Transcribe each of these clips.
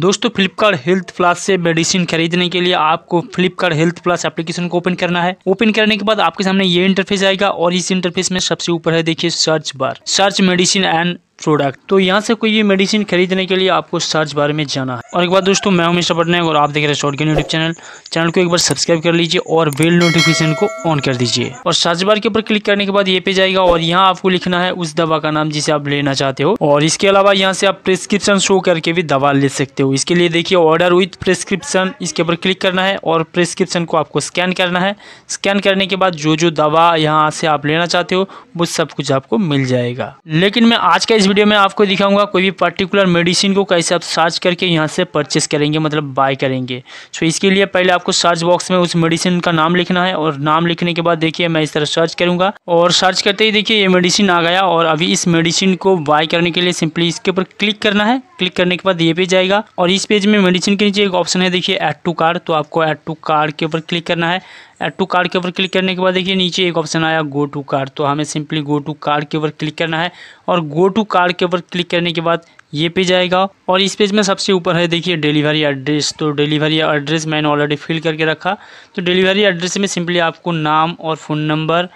दोस्तों Flipkart health plus से medicine खरीदने के लिए आपको फ्लिपकार्ट हेल्थ प्लस एप्लीकेशन को ओपन करना है ओपन करने के बाद आपके सामने ये इंटरफेस आएगा और इस इंटरफेस में सबसे ऊपर है देखिए search bar search medicine and product तो यहाँ से कोई भी मेडिसिन खरीदने के लिए आपको सर्च बारे में जाना है और एक बार दोस्तों मैं हमेशा पटनायक और आप देख रहे हैं short gain YouTube channel channel को एक बार सब्सक्राइब कर लीजिए और बेल नोटिफिकेशन को ऑन कर दीजिए और सर्च बार के ऊपर क्लिक करने के बाद ये पे जाएगा और यहाँ आपको लिखना है उस दवा का नाम जिसे आप लेना चाहते हो और इसके अलावा यहाँ से आप प्रिस्क्रिप्शन शो करके भी दवा ले सकते हो इसके लिए देखिए ऑर्डर विथ प्रिस्क्रिप्शन इसके ऊपर क्लिक करना है और प्रिस्क्रिप्शन को आपको स्कैन करना है स्कैन करने के बाद जो जो दवा यहाँ से आप लेना चाहते हो वो सब कुछ आपको मिल जाएगा लेकिन मैं आज का इस वीडियो में आपको दिखाऊंगा कोई भी पर्टिकुलर मेडिसिन को कैसे आप सर्च करके यहाँ से परचेस करेंगे मतलब बाय करेंगे सो इसके लिए पहले आपको सर्च बॉक्स में उस मेडिसिन का नाम लिखना है और नाम लिखने के बाद देखिए मैं इस तरह सर्च करूंगा और सर्च करते ही देखिए ये मेडिसिन आ गया और अभी इस मेडिसिन को बाय करने के लिए सिंपली इसके ऊपर क्लिक करना है क्लिक करने के बाद ये पेज आएगा और इस पेज में मेडिसिन के नीचे एक ऑप्शन है देखिए एड टू कार्ड तो आपको एड टू कार्ड के ऊपर क्लिक करना है एड टू कार्ड के ऊपर क्लिक करने के बाद देखिए नीचे एक ऑप्शन आया गो टू कार्ड तो हमें सिंपली गो टू कार्ड के ऊपर क्लिक करना है और गो टू कार्ड के ऊपर क्लिक करने के बाद ये पेज आएगा और इस पेज में सबसे ऊपर है देखिए डिलीवरी एड्रेस तो डिलीवरी एड्रेस मैंने ऑलरेडी फिल करके रखा तो डिलीवरी एड्रेस में सिंपली आपको नाम और फ़ोन नंबर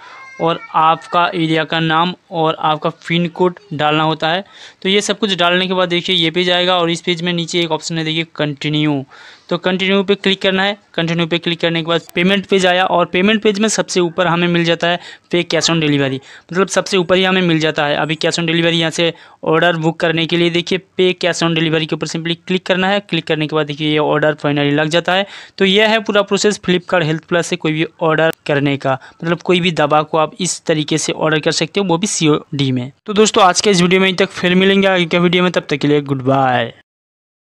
और आपका एरिया का नाम और आपका पिन कोड डालना होता है तो ये सब कुछ डालने के बाद देखिए ये पेज आएगा और इस पेज में नीचे एक ऑप्शन है देखिए कंटिन्यू तो कंटिन्यू पे क्लिक करना है कंटिन्यू पे क्लिक करने के बाद पेमेंट पेज आया और पेमेंट पेज में सबसे ऊपर हमें मिल जाता है पे कैश ऑन डिलीवरी मतलब सबसे ऊपर ही हमें मिल जाता है अभी कैश ऑन डिलीवरी यहाँ से ऑर्डर बुक करने के लिए देखिए पे कैश ऑन डिलीवरी के ऊपर सिंपली क्लिक करना है क्लिक करने के बाद देखिए ये ऑर्डर फाइनली लग जाता है तो यह है पूरा प्रोसेस फ्लिपकार्ट हेल्थ प्लस से कोई भी ऑर्डर करने का मतलब कोई भी दवा को आप इस तरीके से ऑर्डर कर सकते हो वो भी सी में तो दोस्तों आज के इस वीडियो में तक फिर मिलेंगे आगे के वीडियो में तब तक के लिए गुड बाय